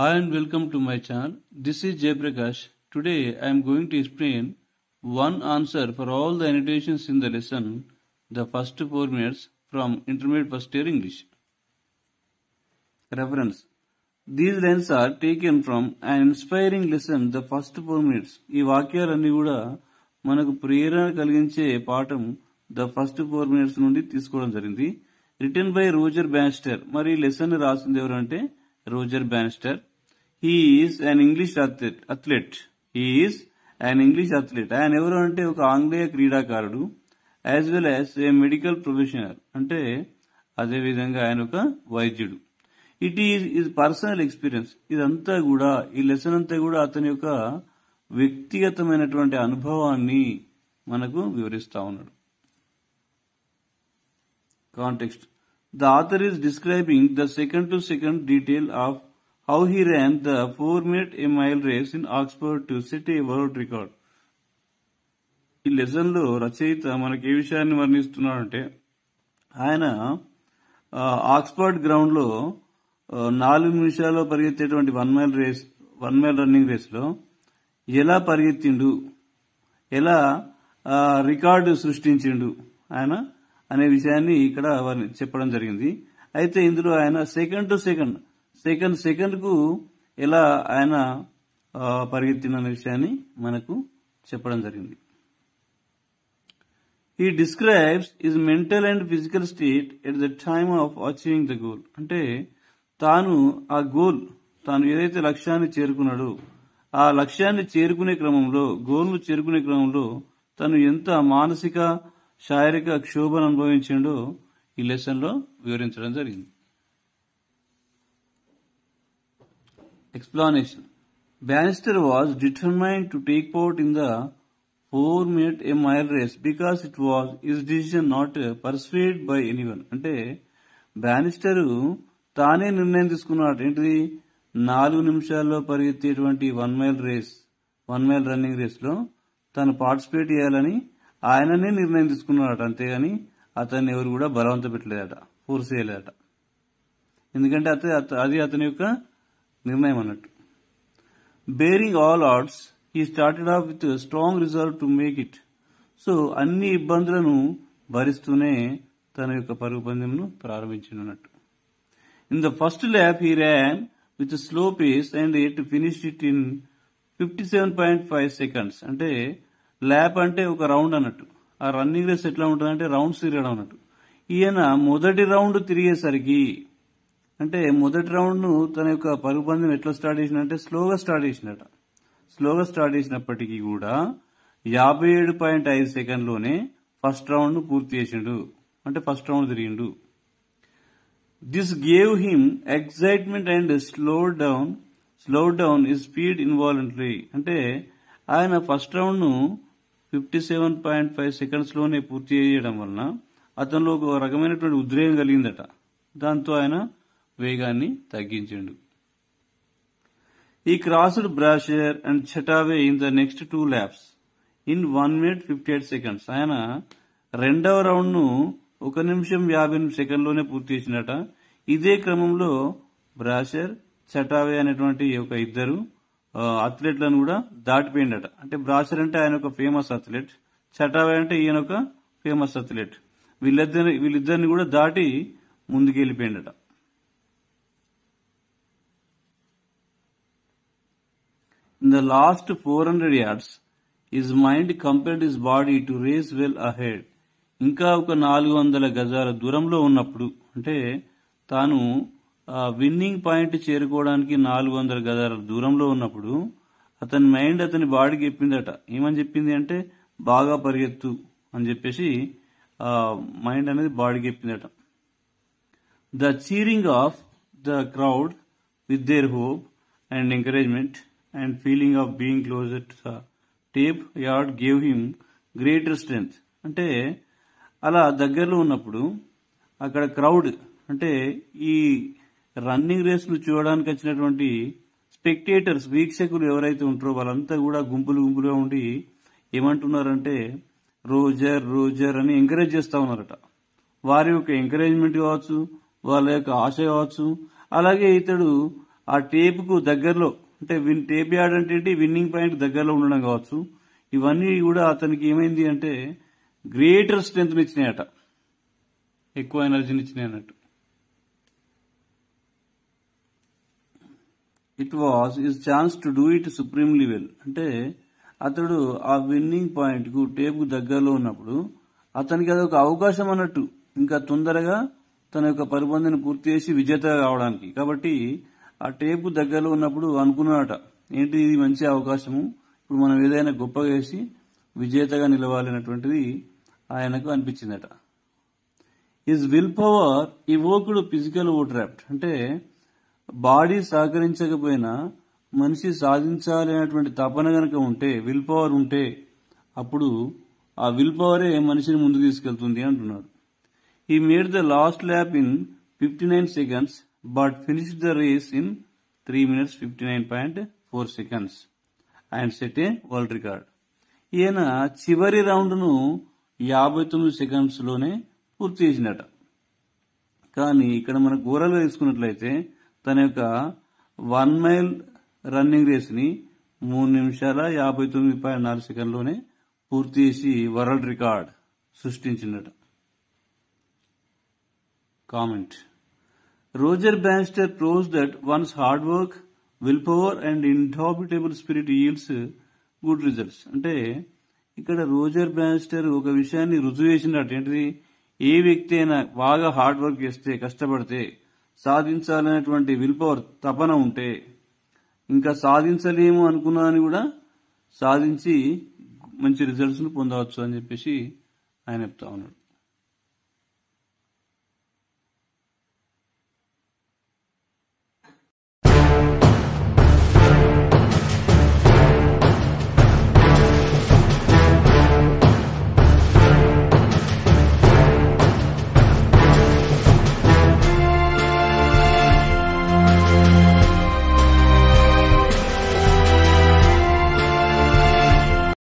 Hi and welcome to my channel. This is Jayaprakash. Today I am going to explain one answer for all the annotations in the lesson, the first four minutes from Intermediate First Year English. Reference These lines are taken from an inspiring lesson, the first four minutes. ఈ వాక్యాలన్నీ కూడా మనకు ప్రేరణ కలిగించే పాఠం the first four minutes నుండి తీసుకోవడం జరిగింది written by Roger Bannister మరి lesson in the అంటే Roger Bannister. He is English athlete athlete. athlete. He is ఆయన ఎవరు అంటే ఒక ఆంగ్లేయ క్రీడాకారుడు as well as a medical professional అంటే అదేవిధంగా ఆయన ఒక వైద్యుడు it is his personal experience ఇదంతా కూడా ఈ లెసన్ అంతా కూడా అతని యొక్క వ్యక్తిగతమైనటువంటి అనుభవాన్ని మనకు వివరిస్తా ఉన్నాడు context The author is describing the second to second detail of how he ran the 4 minute a mile race in Oxford to set a world record. ఈ లెసన్లో రచయిత మనకి ఏ విషయాన్ని వర్ణిస్తున్నాడంటే ఆయన ఆక్స్ఫర్డ్ గ్రౌండ్లో నాలుగు నిమిషాల్లో పరిగెత్తేటువంటి one mile race one mile running రేస్లో ఎలా పరిగెత్తిండు ఎలా రికార్డు సృష్టించిండు ఆయన అనే విషయాన్ని ఇక్కడ చెప్పడం జరిగింది అయితే ఇందులో ఆయన second to second second second కు ఎలా ఆయన పరిగెత్తిన విషయాన్ని మనకు చెప్పడం జరిగింది he describes his mental and physical state at the time of achieving the goal అంటే తాను ఆ గోల్ తాను ఏదైతే లక్ష్యాన్ని చేరుకున్నాడో ఆ లక్ష్యాన్ని చేరుకునే క్రమంలో గోల్ను చేరుకునే క్రమంలో తను ఎంత మానసిక శారీరక క్షోభను అనుభవించిండో ఈ లెసన్లో వివరించడం జరిగింది explanation Bannister was determined to take part in the four minute a mile race because it was his decision not persuaded by anyone అంటే బ్యానిస్టర్ తానే నిర్ణయం తీసుకున్నాడు ఏంటిది నాలుగు నిమిషాల్లో పరిగెత్తేటువంటి one mile race one mile running రేస్లో తను పార్టిసిపేట్ చేయాలని ఆయననే నిర్ణయం తీసుకున్నాడట అంతేగాని అతన్ని ఎవరు కూడా బలవంత పెట్టలేదట ఫోర్స్ చేయలేదట ఎందుకంటే అత అది అతని యొక్క నిర్ణయం అన్నట్టు bearing all odds he started off with strong reserve to make it so అన్ని ఇబ్బందులను భరిస్తూనే తన యొక్క పరుగు పందెంను ప్రారంభించినట్టు in the first lap he ran with slow pace and at finished it in fifty seven point five seconds అంటే lap అంటే ఒక రౌండ్ అన్నట్టు ఆ రన్నింగ్ రేస్ ఎట్లా ఉంటుందంటే రౌండ్స్ తిరగడం అన్నట్టు ఈయన మొదటి రౌండ్ తిరిగేసరికి అంటే మొదటి రౌండ్ను తన యొక్క పరుగు ఎట్లా స్టార్ట్ చేసినంటే స్లోగా స్టార్ట్ చేసినట స్లోగా స్టార్ట్ చేసినప్పటికీ కూడా యాభై ఏడు పాయింట్ ఐదు సెకండ్లోనే ఫస్ట్ రౌండ్ను పూర్తి చేసిండు అంటే ఫస్ట్ రౌండ్ తిరిగిండు this gave him excitement and slow down slow down he speed involuntary అంటే ఆయన ఫస్ట్ రౌండ్ను ఫిఫ్టీ సెవెన్ పాయింట్ ఫైవ్ సెకండ్స్లోనే పూర్తి చేయడం వలన అతనిలో ఒక రకమైనటువంటి ఉద్రేకం కలిగిందట దాంతో ఆయన వేగాన్ని తగ్గించిండు he crossed Brasher and Chataway in the next two laps in one minute fifty eight seconds ఆయన రెండవ రౌండ్ను ఒక నిమిషం యాభై ఎనిమిది సెకండ్లోనే పూర్తి చేసినట ఇదే క్రమంలో బ్రాషర్ చటావే అనేటువంటి ఒక ఇద్దరు అథ్లెట్లను కూడా దాటిపోయిండట అంటే బ్రాసర్ అంటే ఆయన ఒక ఫేమస్ అథ్లెట్ చటావే అంటే ఈయన ఒక ఫేమస్ అథ్లెట్ వీళ్ళిద్దరి వీళ్ళిద్దరిని కూడా దాటి ముందుకు in the last four hundred yards his mind conquered his body to race well ahead ఇంకా ఒక నాలుగు వందల గజాల దూరంలో ఉన్నప్పుడు అంటే తాను విన్నింగ్ పాయింట్ చేరుకోవడానికి నాలుగు వందల గదాల దూరంలో ఉన్నప్పుడు అతని మైండ్ అతని బాడీకి చెప్పిందట ఏమని చెప్పింది అంటే బాగా పరిగెత్తు అని చెప్పేసి మైండ్ అనేది బాడీకి చెప్పిందట the cheering of the crowd with their hope and encouragement and feeling of being close the tape yard gave him greater strength అంటే అలా దగ్గరలో ఉన్నప్పుడు అక్కడ క్రౌడ్ అంటే ఈ రన్నింగ్ ను చూడడానికి వచ్చినటువంటి స్పెక్టేటర్స్ వీక్షకులు ఎవరైతే ఉంటారో వాళ్ళంతా కూడా గుంపులు గుంపులుగా ఉండి ఏమంటున్నారంటే రోజర్ రోజర్ అని ఎంకరేజ్ చేస్తా ఉన్నారట వారి యొక్క ఎంకరేజ్మెంట్ కావచ్చు వాళ్ళ యొక్క ఆశ కావచ్చు అలాగే ఇతడు ఆ టేపుకు దగ్గరలో అంటే విన్ టేప్ యాడ్ అంటే విన్నింగ్ పాయింట్ దగ్గరలో ఉండడం కావచ్చు ఇవన్నీ కూడా అతనికి ఏమైంది అంటే గ్రేటర్ స్ట్రెంత్ని ఇచ్చినాయట ఎక్కువ ఎనర్జీని ఇచ్చినాయి అన్నట్టు it was his chance to do it supremely well అంటే అతడు ఆ విన్నింగ్ పాయింట్కు టేపు దగ్గరలో ఉన్నప్పుడు అతనికి అది ఒక అవకాశం అన్నట్టు ఇంకా తొందరగా తన యొక్క పరిబంధన పూర్తి చేసి విజేత కావడానికి కాబట్టి ఆ టేప్ దగ్గరలో ఉన్నప్పుడు అనుకున్నాడట ఏంటి ఇది మంచి అవకాశము ఇప్పుడు మనం ఏదైనా గొప్పగా వేసి విజేతగా నిలవాలి అన్నటువంటిది ఆయనకు అనిపించిందట ఇస్ విల్ పవర్ ఈ ఓకుడు ఫిజికల్ ఓట్ అంటే బాడీ సహకరించకపోయినా మనిషి సాధించాలి అనేటువంటి తపన కనుక ఉంటే విల్ పవర్ ఉంటే అప్పుడు ఆ విల్ పవరే మనిషిని ముందుకు తీసుకెళ్తుంది అంటున్నారు he made the last lap in fifty nine seconds but finish the race in three minutes fifty nine point four seconds and set a world record ఈయన చివరి రౌండ్ను యాభై తొమ్మిది సెకండ్స్లోనే పూర్తి చేసినట కానీ ఇక్కడ మనకు ఓవరాల్గా తీసుకున్నట్లయితే తన యొక్క వన్ మైల్ రన్నింగ్ రేస్ని మూడు నిమిషాల యాభై తొమ్మిది పాయింట్ నాలుగు సెకండ్లోనే పూర్తి చేసి వరల్డ్ రికార్డ్ సృష్టించినట comment Roger Bannister proves that once hard work will power and indubitable spirit yields good results అంటే ఇక్కడ రోజర్ బ్యాన్స్టర్ ఒక విషయాన్ని రుజువు చేసినట్టు ఏంటిది ఏ వ్యక్తి అయినా బాగా హార్డ్ వర్క్ చేస్తే కష్టపడితే సాధించాలనేటువంటి విల్ పవర్ తపన ఉంటే ఇంకా సాధించలేము అని కూడా సాధించి మంచి రిజల్ట్స్ను పొందవచ్చు అని చెప్పేసి ఆయన చెప్తా ఉన్నాడు